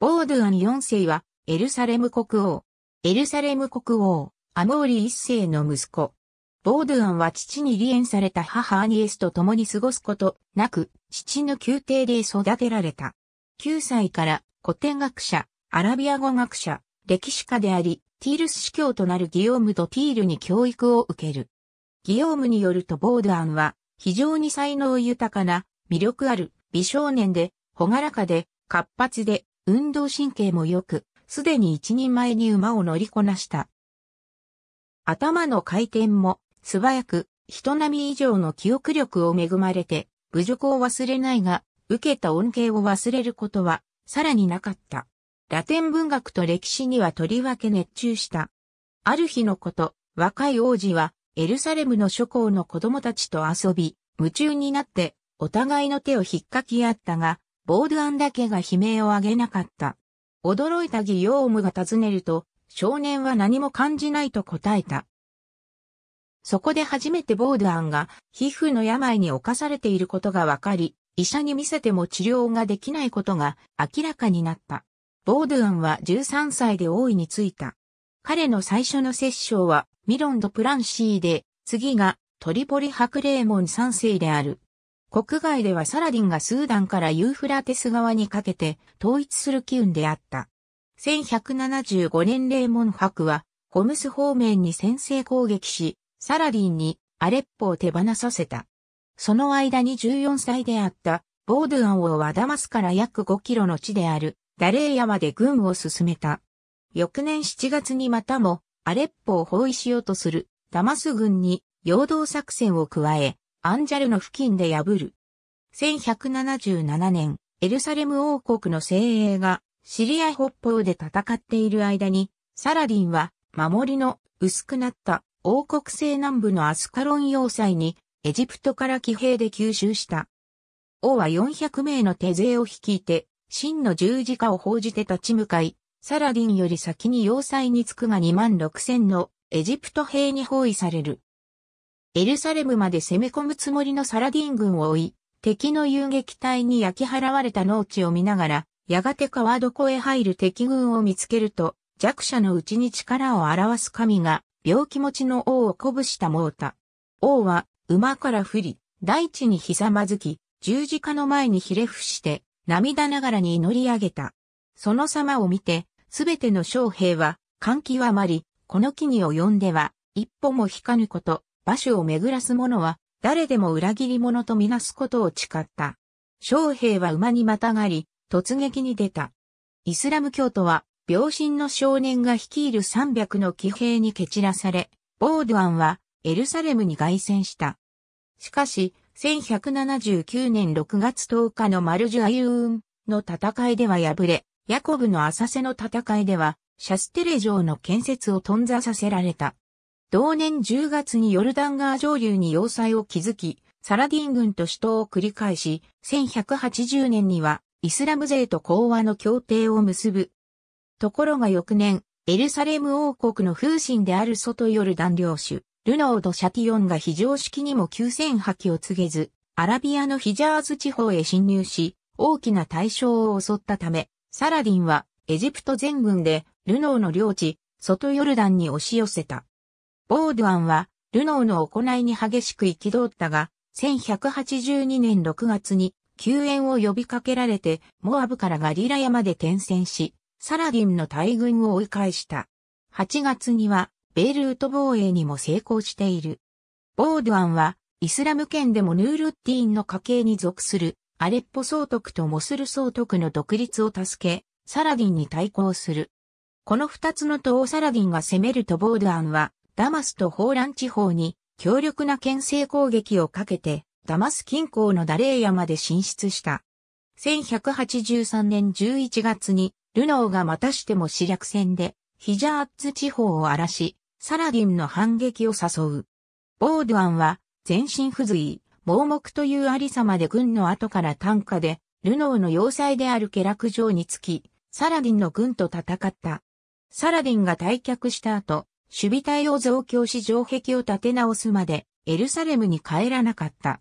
ボードゥアン4世は、エルサレム国王。エルサレム国王、アモーリ1世の息子。ボードゥアンは父に離縁された母アニエスと共に過ごすことなく、父の宮廷で育てられた。9歳から古典学者、アラビア語学者、歴史家であり、ティールス司教となるギオームとティールに教育を受ける。ギオームによるとボードゥアンは、非常に才能豊かな、魅力ある、美少年で、ほがらかで、活発で、運動神経も良く、すでに一人前に馬を乗りこなした。頭の回転も素早く、人並み以上の記憶力を恵まれて、侮辱を忘れないが、受けた恩恵を忘れることは、さらになかった。ラテン文学と歴史にはとりわけ熱中した。ある日のこと、若い王子は、エルサレムの諸侯の子供たちと遊び、夢中になって、お互いの手を引っかき合ったが、ボードアンだけが悲鳴を上げなかった。驚いたギヨームが尋ねると、少年は何も感じないと答えた。そこで初めてボードアンが皮膚の病に侵されていることが分かり、医者に見せても治療ができないことが明らかになった。ボードアンは13歳で王位についた。彼の最初の摂政はミロンド・プランシーで、次がトリポリ・ハクレーモン3世である。国外ではサラディンがスーダンからユーフラテス側にかけて統一する機運であった。1175年レーモン博は、ホムス方面に先制攻撃し、サラディンにアレッポを手放させた。その間に14歳であったボードゥアン王はダマスから約5キロの地であるダレーヤまで軍を進めた。翌年7月にまたもアレッポを包囲しようとするダマス軍に陽動作戦を加え、アンジャルの付近で破る。1177年、エルサレム王国の精鋭がシリア北方で戦っている間に、サラディンは守りの薄くなった王国西南部のアスカロン要塞にエジプトから騎兵で吸収した。王は400名の手勢を率いて、真の十字架を報じて立ち向かい、サラディンより先に要塞に着くが2万6千のエジプト兵に包囲される。エルサレムまで攻め込むつもりのサラディン軍を追い、敵の遊撃隊に焼き払われた農地を見ながら、やがて川床へ入る敵軍を見つけると、弱者のうちに力を表す神が、病気持ちの王を鼓舞したモータ。王は、馬から降り、大地にひざまずき、十字架の前にひれ伏して、涙ながらに祈り上げた。その様を見て、すべての将兵は、歓喜はまり、この木に及んでは、一歩も引かぬこと、馬首を巡らす者は、誰でも裏切り者とみなすことを誓った。将兵は馬にまたがり、突撃に出た。イスラム教徒は、病身の少年が率いる300の騎兵に蹴散らされ、ボードアンはエルサレムに凱旋した。しかし、1179年6月10日のマルジュアユーンの戦いでは敗れ、ヤコブの浅瀬の戦いでは、シャステレ城の建設を頓挫させられた。同年10月にヨルダン川上流に要塞を築き、サラディン軍と首都を繰り返し、1180年にはイスラム勢と講和の協定を結ぶ。ところが翌年、エルサレム王国の風神である外ヨルダン領主、ルノード・シャティオンが非常識にも急戦破棄を告げず、アラビアのヒジャーズ地方へ侵入し、大きな対象を襲ったため、サラディンはエジプト全軍でルノーの領地、外ヨルダンに押し寄せた。ボードアンは、ルノーの行いに激しく憤ったが、1182年6月に救援を呼びかけられて、モアブからガリラ山で転戦し、サラディンの大軍を追い返した。8月には、ベイルート防衛にも成功している。ボードアンは、イスラム圏でもヌールッティーンの家系に属する、アレッポ総督とモスル総督の独立を助け、サラディンに対抗する。この二つの党をサラディンが攻めるとボードアンは、ダマスとホーラン地方に強力な牽制攻撃をかけて、ダマス近郊のダレーヤまで進出した。1183年11月に、ルノーがまたしても死略戦で、ヒジャーッツ地方を荒らし、サラディンの反撃を誘う。ボードワアンは、全身不随、盲目というありさまで軍の後から単価で、ルノーの要塞である下落城につき、サラディンの軍と戦った。サラディンが退却した後、守備隊を増強し城壁を建て直すまでエルサレムに帰らなかった。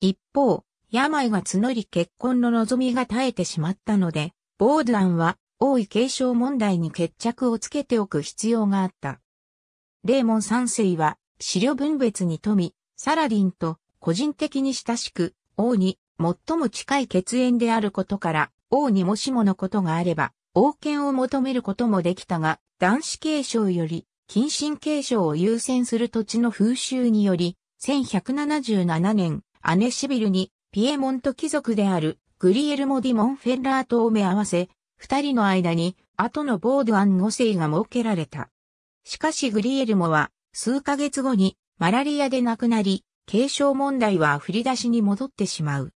一方、病が募り結婚の望みが絶えてしまったので、ボードアンは王位継承問題に決着をつけておく必要があった。レーモン三世は、資料分別に富み、サラディンと個人的に親しく、王に最も近い血縁であることから、王にもしものことがあれば、王権を求めることもできたが、男子継承より近親継承を優先する土地の風習により、1177年、アネシビルにピエモント貴族であるグリエルモ・ディ・モンフェッラーとを目合わせ、二人の間に後のボードアン5世が設けられた。しかしグリエルモは数ヶ月後にマラリアで亡くなり、継承問題は振り出しに戻ってしまう。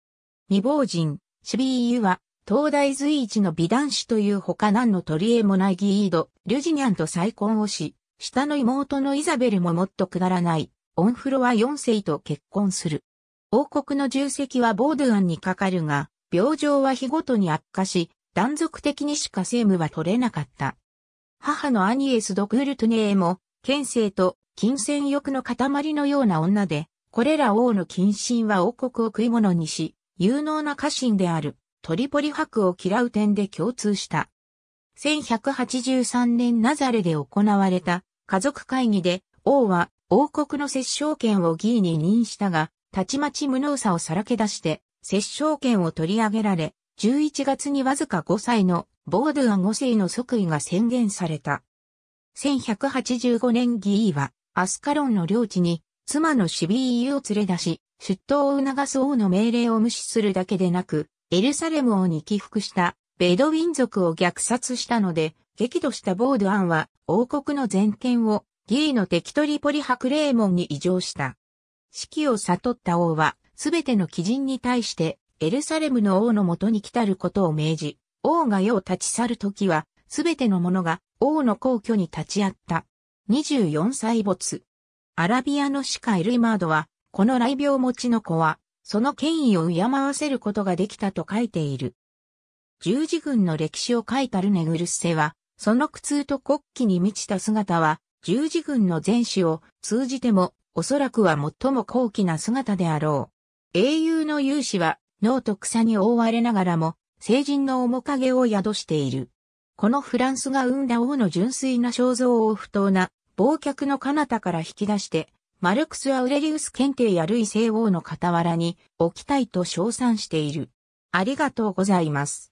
未亡人、シビーユは、東大随一の美男子という他何の取り柄もないギード、リュジニャンと再婚をし、下の妹のイザベルももっとくだらない、オンフロは4世と結婚する。王国の重責はボードゥアンにかかるが、病状は日ごとに悪化し、断続的にしか政務は取れなかった。母のアニエス・ドクールトゥネーも、県政と金銭欲の塊のような女で、これら王の近親は王国を食い物にし、有能な家臣である、トリポリ博を嫌う点で共通した。1183年ナザレで行われた家族会議で王は王国の摂政権を議員に任したが、たちまち無能さをさらけ出して摂政権を取り上げられ、11月にわずか5歳のボードゥア5世の即位が宣言された。1185年議員はアスカロンの領地に妻のシビーユを連れ出し、出頭を促す王の命令を無視するだけでなく、エルサレム王に寄付したベドウィン族を虐殺したので、激怒したボードアンは王国の全権をギリの敵トリポリハクレーモンに移譲した。指揮を悟った王はすべての貴人に対してエルサレムの王のもとに来たることを命じ、王が世を立ち去るときはすべての者が王の皇居に立ち会った。24歳没。アラビアのシカエルイマードは、この雷病持ちの子は、その権威を敬わせることができたと書いている。十字軍の歴史を書いたルネグルッセは、その苦痛と国旗に満ちた姿は、十字軍の前史を通じても、おそらくは最も高貴な姿であろう。英雄の勇士は、脳と草に覆われながらも、成人の面影を宿している。このフランスが生んだ王の純粋な肖像を不当な、忘却の彼方から引き出して、マルクス・アウレリウス検定やルイ聖王の傍らに置きたいと称賛している。ありがとうございます。